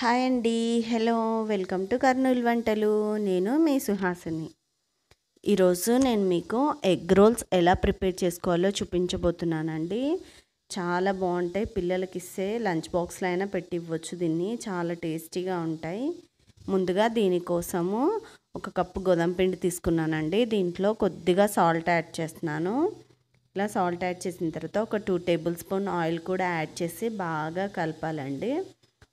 hi అండి hello welcome to Kurnool వంటలు నేను మీ సుహాసిని ఈరోజు నేను మీకు ఎగ్ రోల్స్ ఎలా ప్రిపేర్ చేసుకోవాలో చూపించబోతున్నానండి చాలా బాగుంటాయి పిల్లలకి ఇస్తే లంచ్ బాక్స్లో అయినా పెట్టి ఇవ్వచ్చు దీన్ని చాలా టేస్టీగా ఉంటాయి ముందుగా దీనికోసము ఒక కప్పు గోధుమ పిండి తీసుకున్నానండి దీంట్లో కొద్దిగా సాల్ట్ యాడ్ చేస్తున్నాను ఇలా సాల్ట్ యాడ్ చేసిన తర్వాత ఒక టూ టేబుల్ స్పూన్ ఆయిల్ కూడా యాడ్ చేసి బాగా కలపాలండి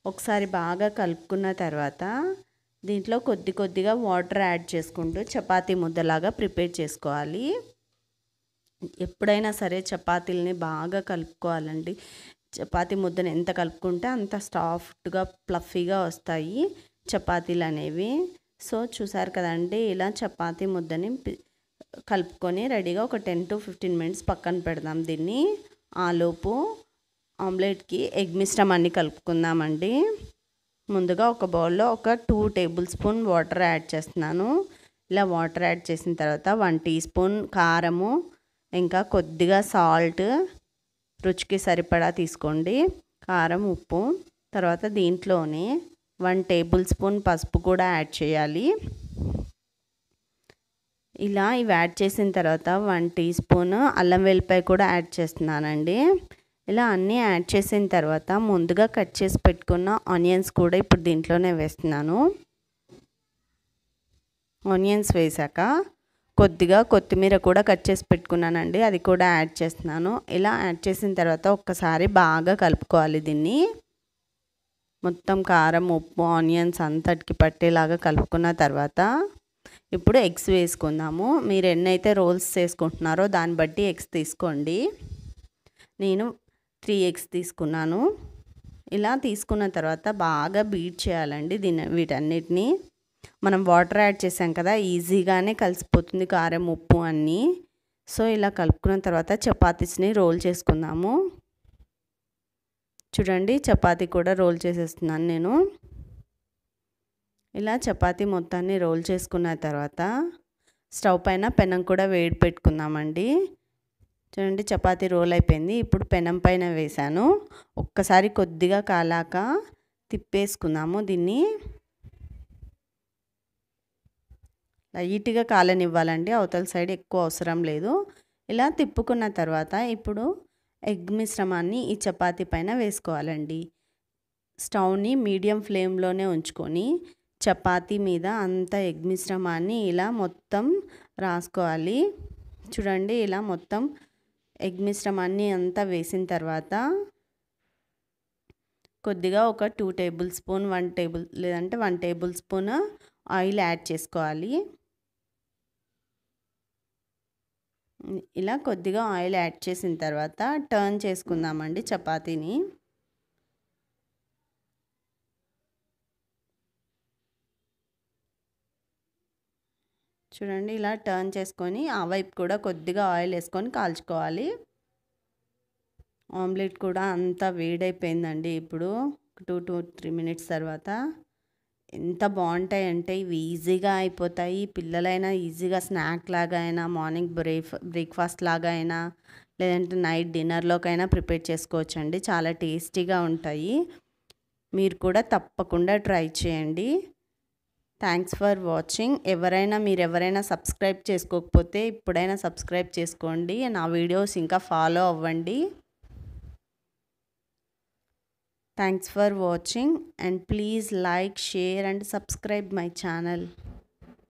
ఒకసారి బాగా కలుపుకున్న తర్వాత దీంట్లో కొద్ది కొద్దిగా వాటర్ యాడ్ చేసుకుంటూ చపాతీ ముద్దలాగా ప్రిపేర్ చేసుకోవాలి ఎప్పుడైనా సరే చపాతీలని బాగా కలుపుకోవాలండి చపాతీ ముద్దను ఎంత కలుపుకుంటే అంత సాఫ్ట్గా ప్లఫీగా వస్తాయి చపాతీలు అనేవి సో చూసారు కదండి ఇలా చపాతీ ముద్దని కలుపుకొని రెడీగా ఒక టెన్ టు ఫిఫ్టీన్ మినిట్స్ పక్కన పెడదాం దీన్ని ఆలోపు ఆమ్లెట్కి ఎగ్ మిశ్రమ అన్ని కలుపుకుందామండి ముందుగా ఒక బౌల్లో ఒక two tablespoon water add చేస్తున్నాను ఇలా వాటర్ యాడ్ చేసిన తర్వాత వన్ టీ స్పూన్ కారము ఇంకా కొద్దిగా సాల్ట్ రుచికి సరిపడా తీసుకోండి కారం ఉప్పు తర్వాత దీంట్లోనే వన్ టేబుల్ స్పూన్ పసుపు కూడా యాడ్ చేయాలి ఇలా ఇవి యాడ్ చేసిన తర్వాత వన్ టీ స్పూన్ అల్లం వెల్లిపాయ కూడా యాడ్ చేస్తున్నానండి ఇలా అన్నీ యాడ్ చేసిన తర్వాత ముందుగా కట్ చేసి పెట్టుకున్న ఆనియన్స్ కూడా ఇప్పుడు దీంట్లోనే వేస్తున్నాను ఆనియన్స్ వేసాక కొద్దిగా కొత్తిమీర కూడా కట్ చేసి పెట్టుకున్నానండి అది కూడా యాడ్ చేస్తున్నాను ఇలా యాడ్ చేసిన తర్వాత ఒక్కసారి బాగా కలుపుకోవాలి దీన్ని మొత్తం కారం ఉప్పు ఆనియన్స్ అంతటికి పట్టేలాగా కలుపుకున్న తర్వాత ఇప్పుడు ఎగ్స్ వేసుకుందాము మీరు ఎన్నైతే రోల్స్ చేసుకుంటున్నారో దాన్ని బట్టి ఎగ్స్ తీసుకోండి నేను త్రీ ఎగ్స్ తీసుకున్నాను ఇలా తీసుకున్న తర్వాత బాగా బీట్ చేయాలండి దీని వీటన్నిటిని మనం వాటర్ యాడ్ చేసాం కదా ఈజీగానే కలిసిపోతుంది కారం ఉప్పు అన్నీ సో ఇలా కలుపుకున్న తర్వాత చపాతీస్ని రోల్ చేసుకుందాము చూడండి చపాతీ కూడా రోల్ చేసేస్తున్నాను నేను ఇలా చపాతీ మొత్తాన్ని రోల్ చేసుకున్న తర్వాత స్టవ్ పైన పెనం కూడా వేడి పెట్టుకుందామండి చూడండి చపాతీ రోల్ అయిపోయింది ఇప్పుడు పెనం పైన వేసాను ఒక్కసారి కొద్దిగా కాలాక తిప్పేసుకున్నాము దీన్ని లైట్గా కాలనివ్వాలండి అవతల సైడ్ ఎక్కువ అవసరం లేదు ఇలా తిప్పుకున్న తర్వాత ఇప్పుడు ఎగ్ మిశ్రమాన్ని ఈ చపాతీ పైన వేసుకోవాలండి స్టవ్ని మీడియం ఫ్లేమ్లోనే ఉంచుకొని చపాతీ మీద అంత ఎగ్ మిశ్రమాన్ని ఇలా మొత్తం రాసుకోవాలి చూడండి ఇలా మొత్తం ఎగ్ మిశ్రమాన్ని అంతా వేసిన తర్వాత కొద్దిగా ఒక two tablespoon one table లేదంటే one tablespoon oil add చేసుకోవాలి ఇలా కొద్దిగా ఆయిల్ యాడ్ చేసిన తర్వాత టర్న్ చేసుకుందామండి చపాతీని చూడండి ఇలా టర్న్ చేసుకొని ఆ వైపు కూడా కొద్దిగా ఆయిల్ వేసుకొని కాల్చుకోవాలి ఆమ్లెట్ కూడా అంతా వేడైపోయిందండి ఇప్పుడు టూ టూ త్రీ మినిట్స్ తర్వాత ఎంత బాగుంటాయంటే ఇవి ఈజీగా అయిపోతాయి పిల్లలైనా ఈజీగా స్నాక్ లాగా అయినా మార్నింగ్ బ్రేక్ బ్రేక్ఫాస్ట్ లాగా అయినా లేదంటే నైట్ డిన్నర్లోకైనా ప్రిపేర్ చేసుకోవచ్చండి చాలా టేస్టీగా ఉంటాయి మీరు కూడా తప్పకుండా ట్రై చేయండి థ్యాంక్స్ ఫర్ వాచింగ్ ఎవరైనా మీరు ఎవరైనా సబ్స్క్రైబ్ చేసుకోకపోతే ఇప్పుడైనా సబ్స్క్రైబ్ చేసుకోండి నా వీడియోస్ ఇంకా ఫాలో అవ్వండి thanks for watching and please like share and subscribe my channel